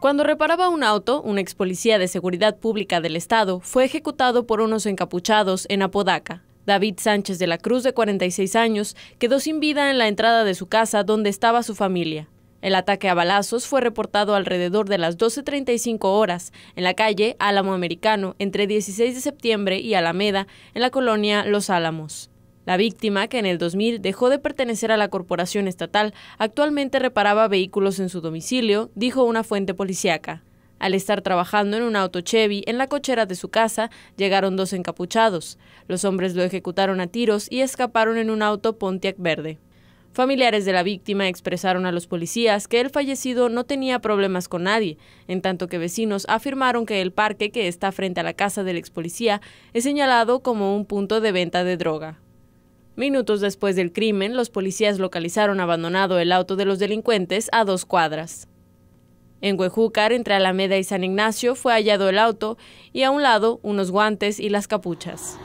Cuando reparaba un auto, un ex policía de seguridad pública del estado fue ejecutado por unos encapuchados en Apodaca. David Sánchez de la Cruz, de 46 años, quedó sin vida en la entrada de su casa donde estaba su familia. El ataque a balazos fue reportado alrededor de las 12.35 horas en la calle Álamo Americano entre 16 de septiembre y Alameda, en la colonia Los Álamos. La víctima, que en el 2000 dejó de pertenecer a la corporación estatal, actualmente reparaba vehículos en su domicilio, dijo una fuente policíaca. Al estar trabajando en un auto Chevy en la cochera de su casa, llegaron dos encapuchados. Los hombres lo ejecutaron a tiros y escaparon en un auto Pontiac verde. Familiares de la víctima expresaron a los policías que el fallecido no tenía problemas con nadie, en tanto que vecinos afirmaron que el parque que está frente a la casa del ex policía es señalado como un punto de venta de droga. Minutos después del crimen, los policías localizaron abandonado el auto de los delincuentes a dos cuadras. En Huejúcar, entre Alameda y San Ignacio, fue hallado el auto y a un lado unos guantes y las capuchas.